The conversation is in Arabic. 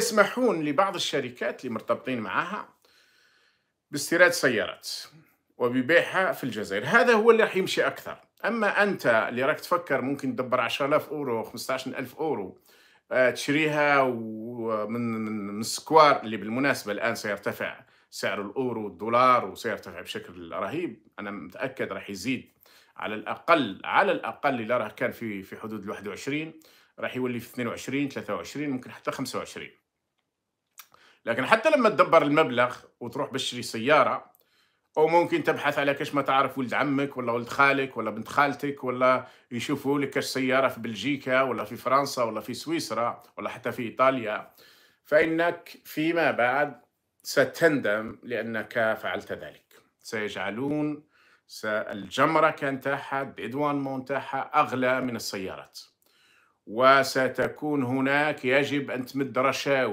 يسمحون لبعض الشركات اللي مرتبطين معها باستيراد سيارات وببيعها في الجزائر هذا هو اللي راح يمشي أكثر أما أنت اللي راك تفكر ممكن تدبر 10000 أورو 15000 أورو آه، تشريها ومن من سكوار اللي بالمناسبة الآن سيرتفع سعر الأورو والدولار وسيرتفع بشكل رهيب أنا متأكد راح يزيد على الأقل على الأقل اللي راه كان في في حدود ال 21 راح يولي في 22 23 ممكن حتى 25 لكن حتى لما تدبر المبلغ وتروح بشري سياره او ممكن تبحث على كاش ما تعرف ولد عمك ولا ولد خالك ولا بنت خالتك ولا يشوفوا لك سياره في بلجيكا ولا في فرنسا ولا في سويسرا ولا حتى في ايطاليا فانك فيما بعد ستندم لانك فعلت ذلك سيجعلون الجمرة كان تاعها الإدوانمون تاعها أغلى من السيارات وستكون هناك يجب أن تمد رشاوى